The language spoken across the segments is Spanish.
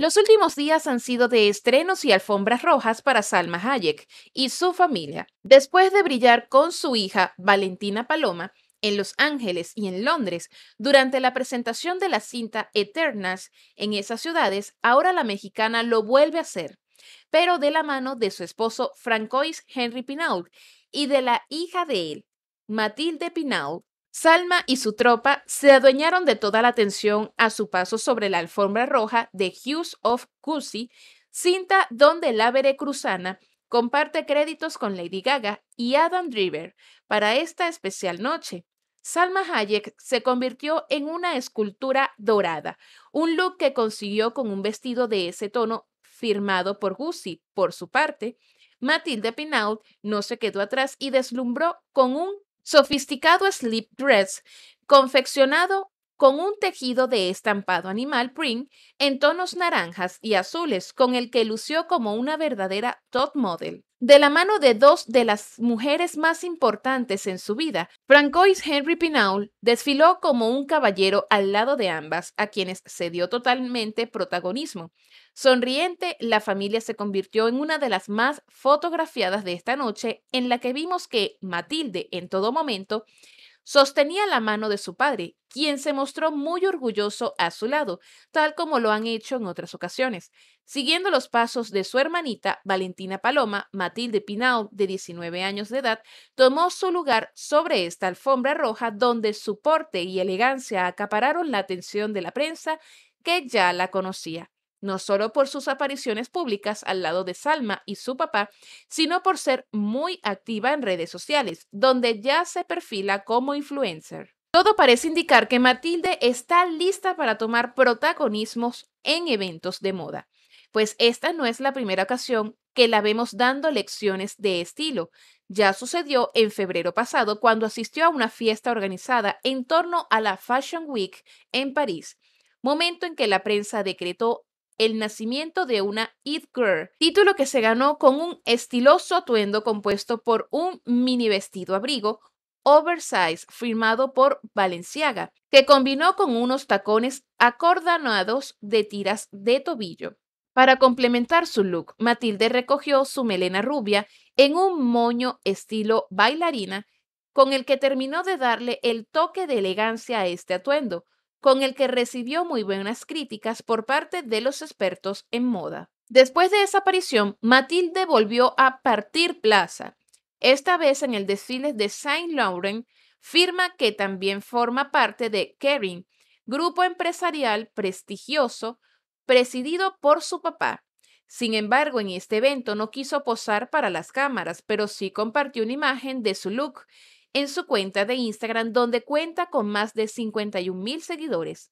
Los últimos días han sido de estrenos y alfombras rojas para Salma Hayek y su familia. Después de brillar con su hija Valentina Paloma en Los Ángeles y en Londres durante la presentación de la cinta Eternas en esas ciudades, ahora la mexicana lo vuelve a hacer, pero de la mano de su esposo Francois Henry Pinault y de la hija de él, Matilde Pinault, Salma y su tropa se adueñaron de toda la atención a su paso sobre la alfombra roja de Hughes of Guzzi, cinta donde la cruzana, comparte créditos con Lady Gaga y Adam Driver para esta especial noche. Salma Hayek se convirtió en una escultura dorada, un look que consiguió con un vestido de ese tono firmado por Gucci. Por su parte, Matilde Pinault no se quedó atrás y deslumbró con un sofisticado slip dress confeccionado con un tejido de estampado animal print en tonos naranjas y azules con el que lució como una verdadera top model. De la mano de dos de las mujeres más importantes en su vida, Francois Henry Pinault desfiló como un caballero al lado de ambas, a quienes se dio totalmente protagonismo. Sonriente, la familia se convirtió en una de las más fotografiadas de esta noche, en la que vimos que Matilde, en todo momento, Sostenía la mano de su padre, quien se mostró muy orgulloso a su lado, tal como lo han hecho en otras ocasiones, siguiendo los pasos de su hermanita Valentina Paloma, Matilde Pinao, de 19 años de edad, tomó su lugar sobre esta alfombra roja donde su porte y elegancia acapararon la atención de la prensa que ya la conocía no solo por sus apariciones públicas al lado de Salma y su papá, sino por ser muy activa en redes sociales, donde ya se perfila como influencer. Todo parece indicar que Matilde está lista para tomar protagonismos en eventos de moda, pues esta no es la primera ocasión que la vemos dando lecciones de estilo. Ya sucedió en febrero pasado cuando asistió a una fiesta organizada en torno a la Fashion Week en París, momento en que la prensa decretó el nacimiento de una "it Girl, título que se ganó con un estiloso atuendo compuesto por un mini vestido abrigo oversize firmado por Balenciaga, que combinó con unos tacones acordonados de tiras de tobillo. Para complementar su look, Matilde recogió su melena rubia en un moño estilo bailarina, con el que terminó de darle el toque de elegancia a este atuendo, con el que recibió muy buenas críticas por parte de los expertos en moda. Después de esa aparición, Matilde volvió a partir plaza, esta vez en el desfile de Saint Laurent, firma que también forma parte de Kering, grupo empresarial prestigioso presidido por su papá. Sin embargo, en este evento no quiso posar para las cámaras, pero sí compartió una imagen de su look en su cuenta de Instagram, donde cuenta con más de 51 mil seguidores.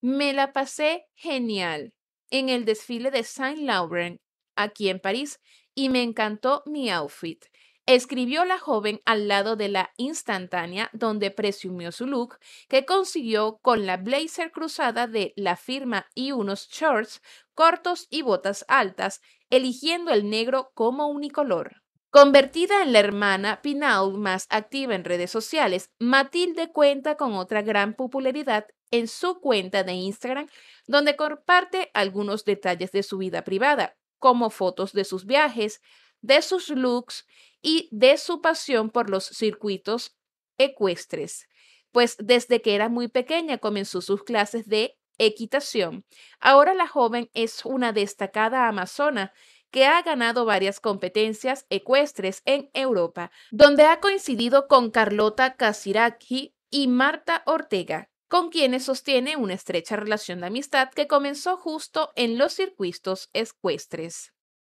Me la pasé genial en el desfile de Saint Laurent aquí en París y me encantó mi outfit. Escribió la joven al lado de la instantánea donde presumió su look que consiguió con la blazer cruzada de la firma y unos shorts cortos y botas altas, eligiendo el negro como unicolor. Convertida en la hermana Pinal más activa en redes sociales, Matilde cuenta con otra gran popularidad en su cuenta de Instagram, donde comparte algunos detalles de su vida privada, como fotos de sus viajes, de sus looks y de su pasión por los circuitos ecuestres. Pues desde que era muy pequeña comenzó sus clases de equitación. Ahora la joven es una destacada amazona que ha ganado varias competencias ecuestres en Europa, donde ha coincidido con Carlota Casiraghi y Marta Ortega, con quienes sostiene una estrecha relación de amistad que comenzó justo en los circuitos ecuestres.